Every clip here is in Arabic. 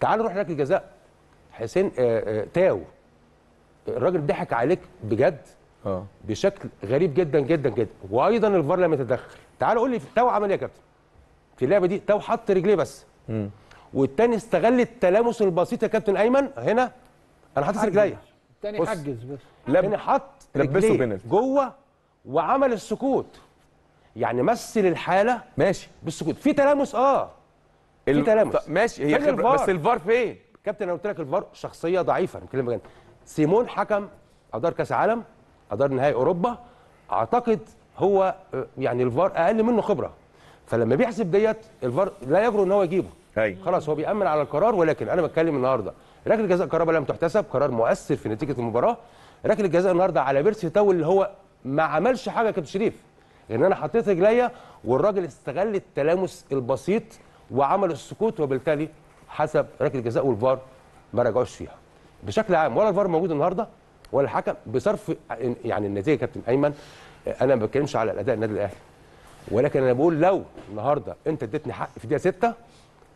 تعال نروح ركله جزاء حسين آآ آه، آآ آه، تاو الراجل ضحك عليك بجد اه بشكل غريب جدا جدا جدا وايضا الفار لم يتدخل تعال قول لي تاو عمل ايه يا كابتن في اللعبه دي تاو حط رجليه بس امم والتاني استغل التلامس البسيط يا كابتن ايمن هنا انا حاطط رجليا التاني حجز بس لب... حط لبسه جوه وعمل السكوت يعني مثل الحاله ماشي بالسكوت في تلامس اه في تلامس ماشي هي خبره بس الفار فين؟ كابتن انا قلت لك الفار شخصيه ضعيفه انا بتكلم بجد سيمون حكم ادار كاس عالم ادار نهائي اوروبا اعتقد هو آه، يعني الفار اقل منه خبره فلما بيحسب ديت الفار لا يجرؤ ان هو يجيبه هي. خلاص هو بيامن على القرار ولكن انا بتكلم النهارده ركله جزاء الكهرباء لم تحتسب قرار مؤثر في نتيجه المباراه ركله جزاء النهارده على بيرسي تاو اللي هو ما عملش حاجه كابتن شريف ان انا حطيت رجليا والراجل استغل التلامس البسيط وعملوا السكوت وبالتالي حسب ركله جزاء والفار ما رجعوش فيها بشكل عام ولا الفار موجود النهارده ولا الحكم بصرف يعني النتيجه كابتن ايمن انا ما بتكلمش على اداء النادي الاهلي ولكن انا بقول لو النهارده انت اديتني حق في دقيقه 6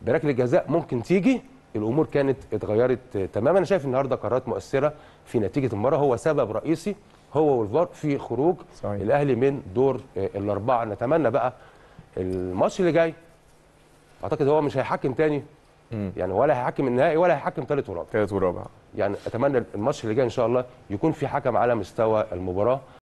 بركله جزاء ممكن تيجي الامور كانت اتغيرت تماما انا شايف النهارده قرارات مؤثره في نتيجه المباراه هو سبب رئيسي هو والفار في خروج صحيح. الاهلي من دور الاربعه نتمنى بقى الماتش اللي جاي اعتقد هو مش هيحكم تاني مم. يعني ولا هيحكم النهائي ولا هيحكم ثالث ورابع ثالث ورابع يعني اتمنى الماتش اللي جاي ان شاء الله يكون في حكم على مستوى المباراه